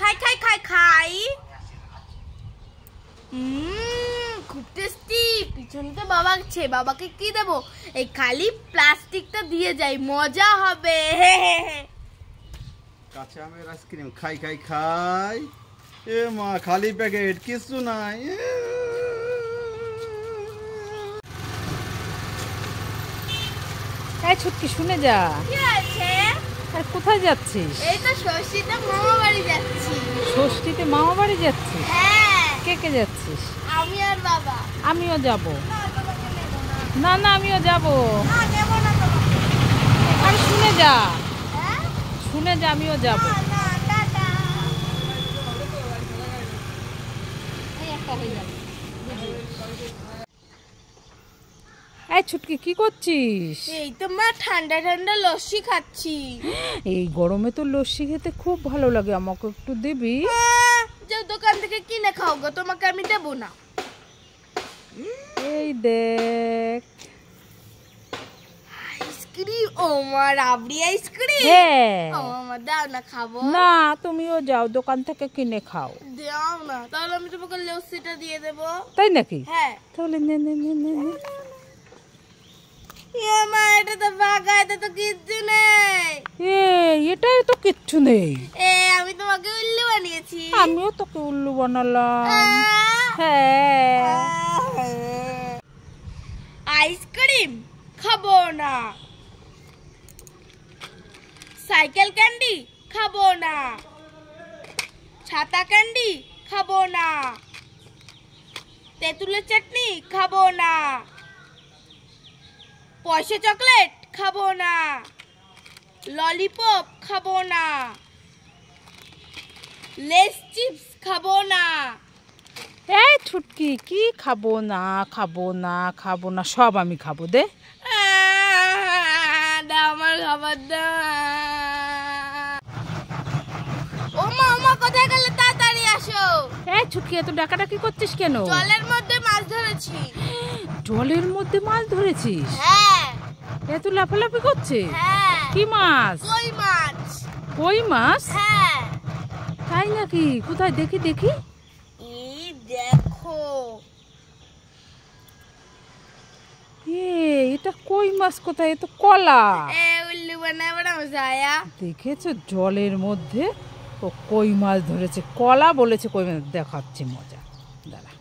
খাই খাই খাই খাই খুব টেস্টি বাবা আছে বাবাকে কি এই খালি প্লাস্টিকটা দিয়ে যাই মজা হবে এ মা খালি প্যাকেট কিছু নাই ছুটকি শুনে যা আছে আর কোথায় যাচ্ছিস এই তো ষষ্ঠীতে মামা ষষ্ঠীতে মামা বাড়ি যাচ্ছিস হ্যাঁ। কে কে যাচ্ছিস আমি আর বাবা আমিও যাব না না আমিও যাব আর শুনে যা হ্যাঁ? শুনে যা আমিও যাব একটা হয়ে যাবে এই ছুটকি কি করছিস এই তো মা ঠান্ডা ঠান্ডা লস্যি খাচ্ছি এই গরমে তো লস্যি খেতে খুব ভালো লাগে আমাকে একটু দিবি যে হ্যাঁ, দোকান থেকে কিনে খাও গো তোমাকে আমি দেব না এই দেখ ও মা রাবড়ি হ্যাঁ। ও দাও না খাবো না তুমিও যাও দোকান থেকে কিনে খাও দাও না তাহলে আমি তোমাকে লস্যিটা দিয়ে দেবো তাই নাকি হ্যাঁ তাহলে উল্লু বানিয়েছি তোকে উল্লু বানালাম হ্যাঁ। আইসক্রিম খাবো না সাইকেল ক্যান্ডি খাবো না ছাতা ক্যান্ডি খাবো না তেঁতুলের চাটনি খাবো না পয়সা চকলেট খাবো না ললিপপ খাবো না লেস চিপস খাবো না এই ছুটকি কি খাবো না খাবো না খাবো না সব আমি খাবো দে আমার খাবার দা ওমা ওমা কোথায় গেলে তাড়াতাড়ি আসো এই ছুটকি এত ডাকাডাকি করছিস কেন জলের মধ্যে মাছ ধরেছি জলের মধ্যে মাছ ধরেছিস হ্যাঁ এত লাফালাফি করছে হ্যাঁ। কি মাছ কই মাছ কই মাছ হ্যাঁ তাই নাকি কোথায় দেখি দেখি দেখো এ এটা কই মাছ কোথায় এত কলা দেখেছো জলের মধ্যে ও কই মাছ ধরেছে কলা বলেছে কই মাছ দেখাচ্ছে মজা দাঁড়া